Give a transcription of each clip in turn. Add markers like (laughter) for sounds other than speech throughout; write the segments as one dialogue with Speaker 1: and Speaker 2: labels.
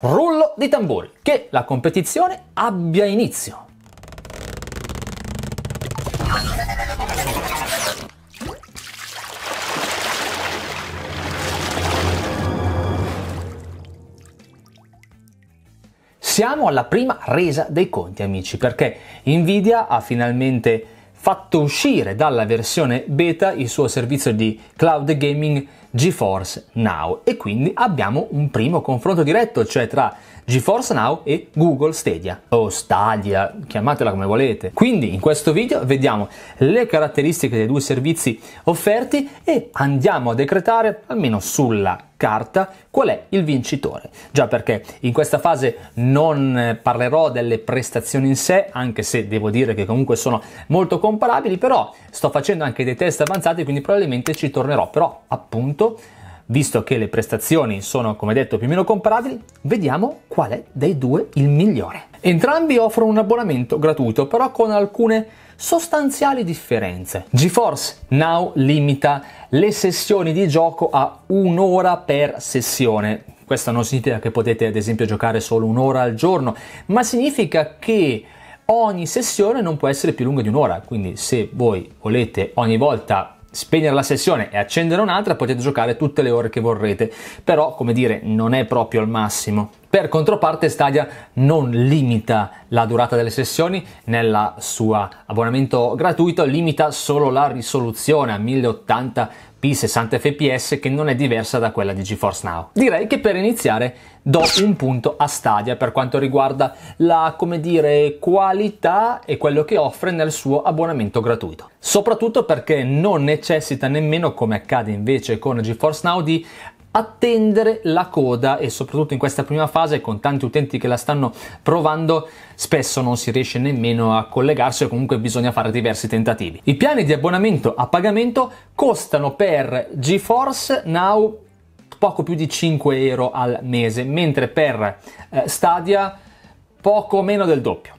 Speaker 1: Rullo di tamburi, che la competizione abbia inizio. Siamo alla prima resa dei conti, amici, perché Nvidia ha finalmente fatto uscire dalla versione beta il suo servizio di cloud gaming GeForce Now e quindi abbiamo un primo confronto diretto, cioè tra GeForce Now e Google Stadia o Stadia, chiamatela come volete. Quindi in questo video vediamo le caratteristiche dei due servizi offerti e andiamo a decretare almeno sulla carta qual è il vincitore. Già perché in questa fase non parlerò delle prestazioni in sé, anche se devo dire che comunque sono molto comparabili, però sto facendo anche dei test avanzati, quindi probabilmente ci tornerò. Però appunto visto che le prestazioni sono come detto più o meno comparabili, vediamo qual è dei due il migliore. Entrambi offrono un abbonamento gratuito, però con alcune sostanziali differenze. GeForce Now limita le sessioni di gioco a un'ora per sessione. Questo non significa che potete ad esempio giocare solo un'ora al giorno, ma significa che ogni sessione non può essere più lunga di un'ora, quindi se voi volete ogni volta spegnere la sessione e accendere un'altra potete giocare tutte le ore che vorrete, però come dire non è proprio il massimo. Per controparte Stadia non limita la durata delle sessioni nel suo abbonamento gratuito, limita solo la risoluzione a 1080p 60 fps che non è diversa da quella di GeForce Now. Direi che per iniziare do un punto a Stadia per quanto riguarda la dire, qualità e quello che offre nel suo abbonamento gratuito. Soprattutto perché non necessita nemmeno come accade invece con GeForce Now di attendere la coda e soprattutto in questa prima fase con tanti utenti che la stanno provando spesso non si riesce nemmeno a collegarsi o comunque bisogna fare diversi tentativi. I piani di abbonamento a pagamento costano per GeForce Now poco più di 5 euro al mese, mentre per eh, Stadia poco meno del doppio,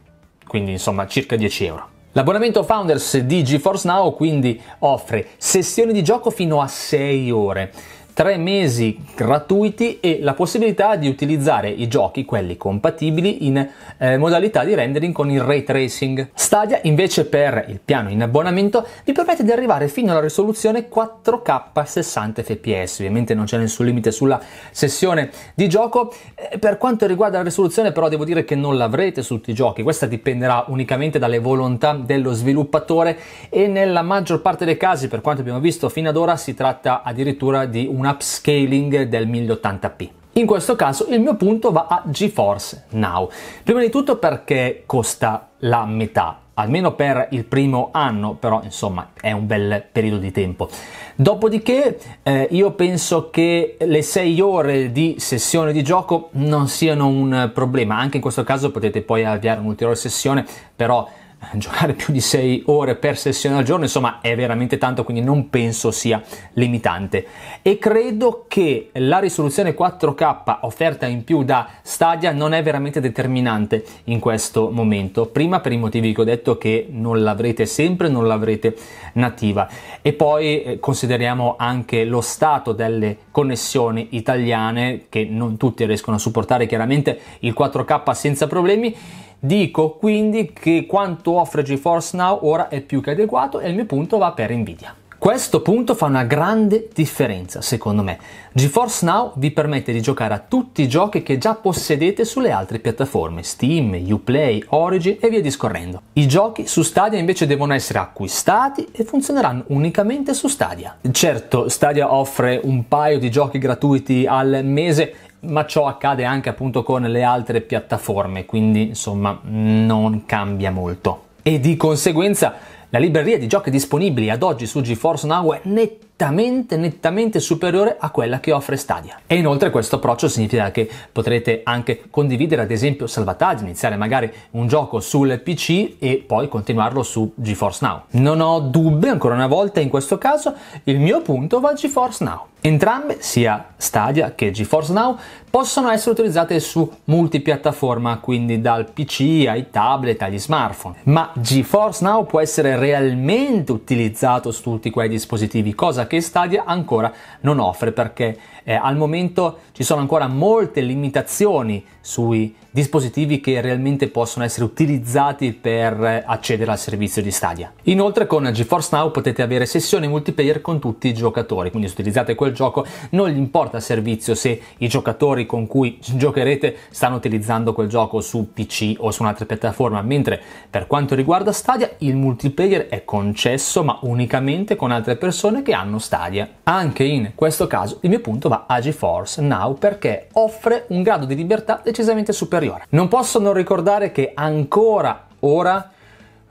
Speaker 1: quindi insomma circa 10 euro. L'abbonamento Founders di GeForce Now quindi offre sessioni di gioco fino a 6 ore, tre mesi gratuiti e la possibilità di utilizzare i giochi, quelli compatibili, in eh, modalità di rendering con il ray tracing. Stadia invece per il piano in abbonamento vi permette di arrivare fino alla risoluzione 4K 60 fps, ovviamente non c'è nessun limite sulla sessione di gioco. Eh, per quanto riguarda la risoluzione però devo dire che non l'avrete su tutti i giochi, questa dipenderà unicamente dalle volontà dello sviluppatore e nella maggior parte dei casi, per quanto abbiamo visto fino ad ora, si tratta addirittura di una upscaling del 1080p. In questo caso il mio punto va a GeForce Now. Prima di tutto perché costa la metà, almeno per il primo anno, però insomma è un bel periodo di tempo. Dopodiché eh, io penso che le 6 ore di sessione di gioco non siano un problema, anche in questo caso potete poi avviare un'ulteriore sessione, però eh, giocare più di 6 ore per sessione al giorno, insomma è veramente tanto, quindi non penso sia limitante. E credo che la risoluzione 4K offerta in più da Stadia non è veramente determinante in questo momento. Prima per i motivi che ho detto che non l'avrete sempre, non l'avrete nativa. E poi eh, consideriamo anche lo stato delle connessioni italiane che non tutti riescono a supportare chiaramente il 4K senza problemi Dico quindi che quanto offre GeForce Now ora è più che adeguato e il mio punto va per Nvidia. Questo punto fa una grande differenza, secondo me. GeForce Now vi permette di giocare a tutti i giochi che già possedete sulle altre piattaforme, Steam, Uplay, Origin e via discorrendo. I giochi su Stadia invece devono essere acquistati e funzioneranno unicamente su Stadia. Certo, Stadia offre un paio di giochi gratuiti al mese ma ciò accade anche appunto con le altre piattaforme, quindi insomma non cambia molto. E di conseguenza la libreria di giochi disponibili ad oggi su GeForce Now è nettamente, nettamente superiore a quella che offre Stadia. E inoltre questo approccio significa che potrete anche condividere ad esempio salvataggi, iniziare magari un gioco sul PC e poi continuarlo su GeForce Now. Non ho dubbi ancora una volta in questo caso, il mio punto va a GeForce Now. Entrambe, sia Stadia che GeForce Now, possono essere utilizzate su multipiattaforma, quindi dal PC ai tablet agli smartphone. Ma GeForce Now può essere realmente utilizzato su tutti quei dispositivi, cosa che Stadia ancora non offre perché eh, al momento ci sono ancora molte limitazioni sui dispositivi che realmente possono essere utilizzati per eh, accedere al servizio di Stadia. Inoltre con GeForce Now potete avere sessioni multiplayer con tutti i giocatori, quindi se utilizzate quel gioco non gli importa il servizio se i giocatori con cui (laughs) giocherete stanno utilizzando quel gioco su PC o su un'altra piattaforma, mentre per quanto riguarda Stadia il multiplayer è concesso ma unicamente con altre persone che hanno Stadia. Anche in questo caso il mio punto va AgiForce Now perché offre un grado di libertà decisamente superiore. Non posso non ricordare che ancora ora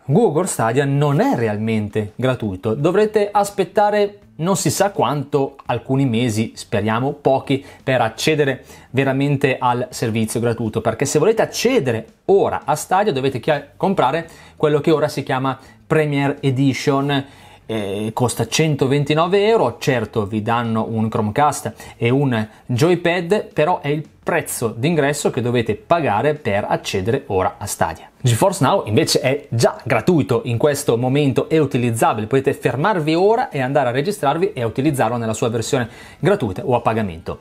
Speaker 1: Google Stadia non è realmente gratuito, dovrete aspettare non si sa quanto, alcuni mesi, speriamo pochi, per accedere veramente al servizio gratuito, perché se volete accedere ora a Stadia dovete comprare quello che ora si chiama Premier Edition eh, costa 129 euro, certo vi danno un Chromecast e un joypad, però è il prezzo d'ingresso che dovete pagare per accedere ora a Stadia. GeForce Now invece è già gratuito in questo momento, e utilizzabile, potete fermarvi ora e andare a registrarvi e utilizzarlo nella sua versione gratuita o a pagamento.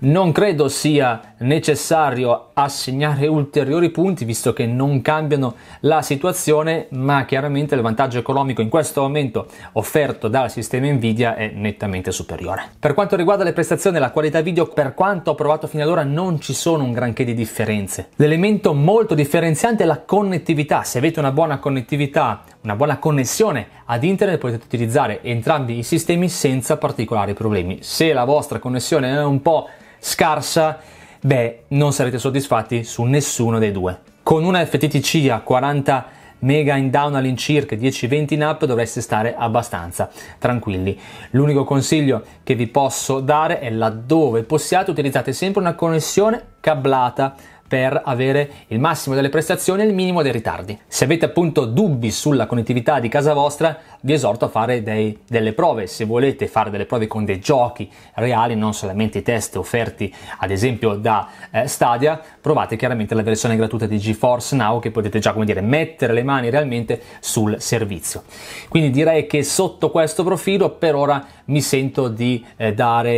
Speaker 1: Non credo sia necessario assegnare ulteriori punti visto che non cambiano la situazione, ma chiaramente il vantaggio economico in questo momento offerto dal sistema Nvidia è nettamente superiore. Per quanto riguarda le prestazioni e la qualità video, per quanto ho provato fino ad ora non ci sono un granché di differenze. L'elemento molto differenziante è la connettività. Se avete una buona connettività, una buona connessione ad internet potete utilizzare entrambi i sistemi senza particolari problemi. Se la vostra connessione è un po' scarsa, beh, non sarete soddisfatti su nessuno dei due. Con una FTTC a 40 mega in down all'incirca 10-20 in up dovreste stare abbastanza tranquilli. L'unico consiglio che vi posso dare è laddove possiate utilizzate sempre una connessione cablata per avere il massimo delle prestazioni e il minimo dei ritardi. Se avete appunto dubbi sulla connettività di casa vostra, vi esorto a fare dei, delle prove. Se volete fare delle prove con dei giochi reali, non solamente i test offerti ad esempio da eh, Stadia, provate chiaramente la versione gratuita di GeForce Now che potete già, come dire, mettere le mani realmente sul servizio. Quindi direi che sotto questo profilo per ora mi sento di eh, dare,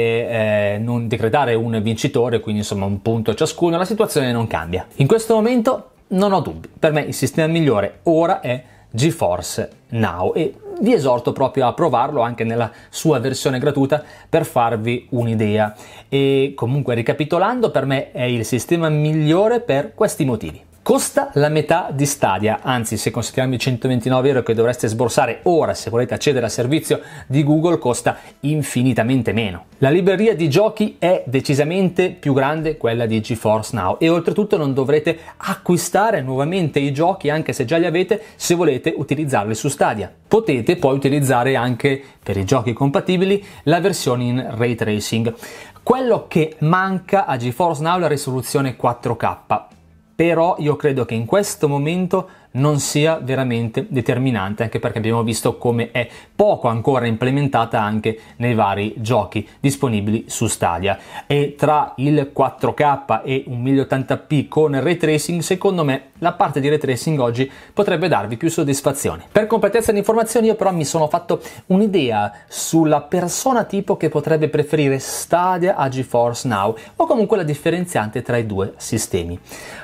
Speaker 1: eh, non decretare un vincitore, quindi insomma un punto a ciascuno. La situazione non non cambia. In questo momento non ho dubbi, per me il sistema migliore ora è GeForce Now e vi esorto proprio a provarlo anche nella sua versione gratuita per farvi un'idea. E comunque ricapitolando, per me è il sistema migliore per questi motivi costa la metà di Stadia, anzi se consideriamo i 129 euro che dovreste sborsare ora se volete accedere al servizio di Google costa infinitamente meno. La libreria di giochi è decisamente più grande quella di GeForce Now e oltretutto non dovrete acquistare nuovamente i giochi anche se già li avete se volete utilizzarli su Stadia. Potete poi utilizzare anche per i giochi compatibili la versione in ray tracing. Quello che manca a GeForce Now è la risoluzione 4K però io credo che in questo momento non sia veramente determinante, anche perché abbiamo visto come è poco ancora implementata anche nei vari giochi disponibili su Stadia. E tra il 4K e un 1080p con ray tracing, secondo me la parte di ray tracing oggi potrebbe darvi più soddisfazione. Per completezza di informazioni io però mi sono fatto un'idea sulla persona tipo che potrebbe preferire Stadia a GeForce Now o comunque la differenziante tra i due sistemi.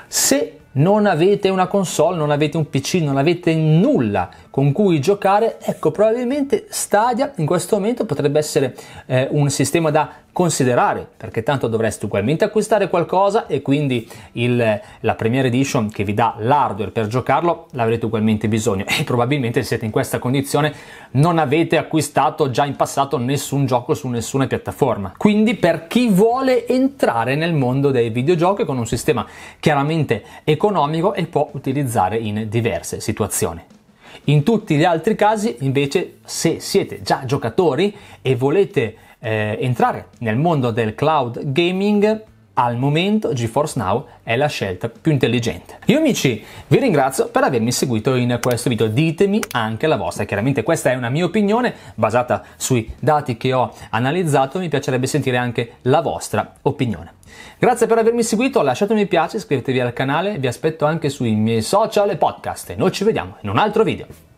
Speaker 1: Se non avete una console, non avete un PC, non avete nulla con cui giocare, ecco probabilmente Stadia in questo momento potrebbe essere eh, un sistema da considerare perché tanto dovresti ugualmente acquistare qualcosa e quindi il, la Premiere Edition che vi dà l'hardware per giocarlo l'avrete ugualmente bisogno e probabilmente siete in questa condizione non avete acquistato già in passato nessun gioco su nessuna piattaforma quindi per chi vuole entrare nel mondo dei videogiochi con un sistema chiaramente economico e può utilizzare in diverse situazioni in tutti gli altri casi, invece, se siete già giocatori e volete eh, entrare nel mondo del cloud gaming, al momento GeForce Now è la scelta più intelligente. Io amici vi ringrazio per avermi seguito in questo video, ditemi anche la vostra, chiaramente questa è una mia opinione basata sui dati che ho analizzato, mi piacerebbe sentire anche la vostra opinione. Grazie per avermi seguito, lasciate un mi piace, iscrivetevi al canale, vi aspetto anche sui miei social e podcast e noi ci vediamo in un altro video.